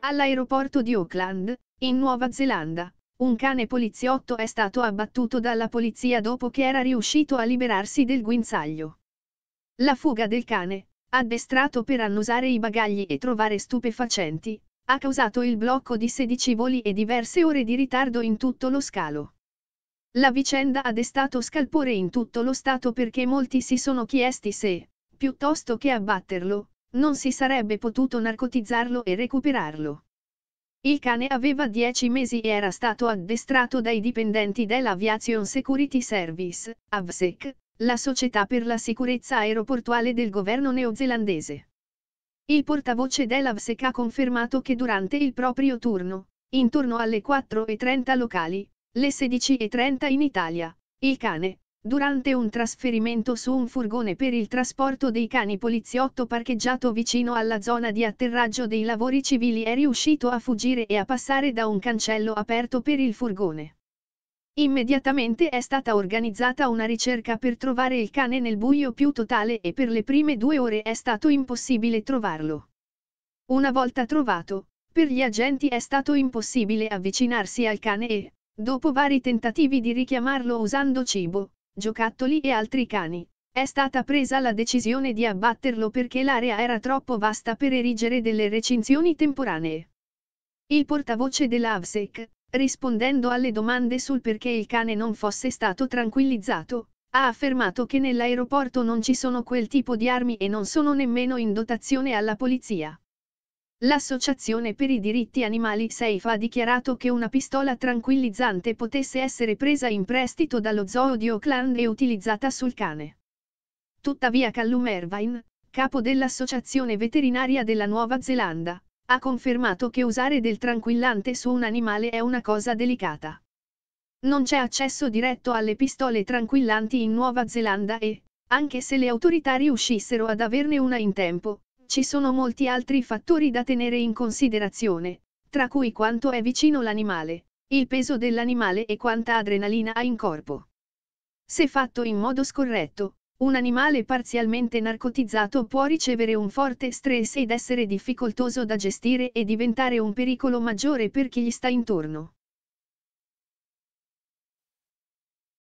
All'aeroporto di Auckland, in Nuova Zelanda, un cane poliziotto è stato abbattuto dalla polizia dopo che era riuscito a liberarsi del guinzaglio. La fuga del cane, addestrato per annusare i bagagli e trovare stupefacenti, ha causato il blocco di 16 voli e diverse ore di ritardo in tutto lo scalo. La vicenda ha destato scalpore in tutto lo Stato perché molti si sono chiesti se, piuttosto che abbatterlo, non si sarebbe potuto narcotizzarlo e recuperarlo. Il cane aveva 10 mesi e era stato addestrato dai dipendenti dell'Aviation Security Service, AVSEC, la società per la sicurezza aeroportuale del governo neozelandese. Il portavoce dell'AVSEC ha confermato che durante il proprio turno, intorno alle 4.30 locali, le 16.30 in Italia, il cane, durante un trasferimento su un furgone per il trasporto dei cani poliziotto parcheggiato vicino alla zona di atterraggio dei lavori civili è riuscito a fuggire e a passare da un cancello aperto per il furgone. Immediatamente è stata organizzata una ricerca per trovare il cane nel buio più totale e per le prime due ore è stato impossibile trovarlo. Una volta trovato, per gli agenti è stato impossibile avvicinarsi al cane e, dopo vari tentativi di richiamarlo usando cibo, giocattoli e altri cani. È stata presa la decisione di abbatterlo perché l'area era troppo vasta per erigere delle recinzioni temporanee. Il portavoce dell'AVSEC, rispondendo alle domande sul perché il cane non fosse stato tranquillizzato, ha affermato che nell'aeroporto non ci sono quel tipo di armi e non sono nemmeno in dotazione alla polizia. L'Associazione per i diritti animali SAFE ha dichiarato che una pistola tranquillizzante potesse essere presa in prestito dallo zoo di Oakland e utilizzata sul cane. Tuttavia Callum Irvine, capo dell'Associazione veterinaria della Nuova Zelanda, ha confermato che usare del tranquillante su un animale è una cosa delicata. Non c'è accesso diretto alle pistole tranquillanti in Nuova Zelanda e, anche se le autorità riuscissero ad averne una in tempo, ci sono molti altri fattori da tenere in considerazione, tra cui quanto è vicino l'animale, il peso dell'animale e quanta adrenalina ha in corpo. Se fatto in modo scorretto, un animale parzialmente narcotizzato può ricevere un forte stress ed essere difficoltoso da gestire e diventare un pericolo maggiore per chi gli sta intorno.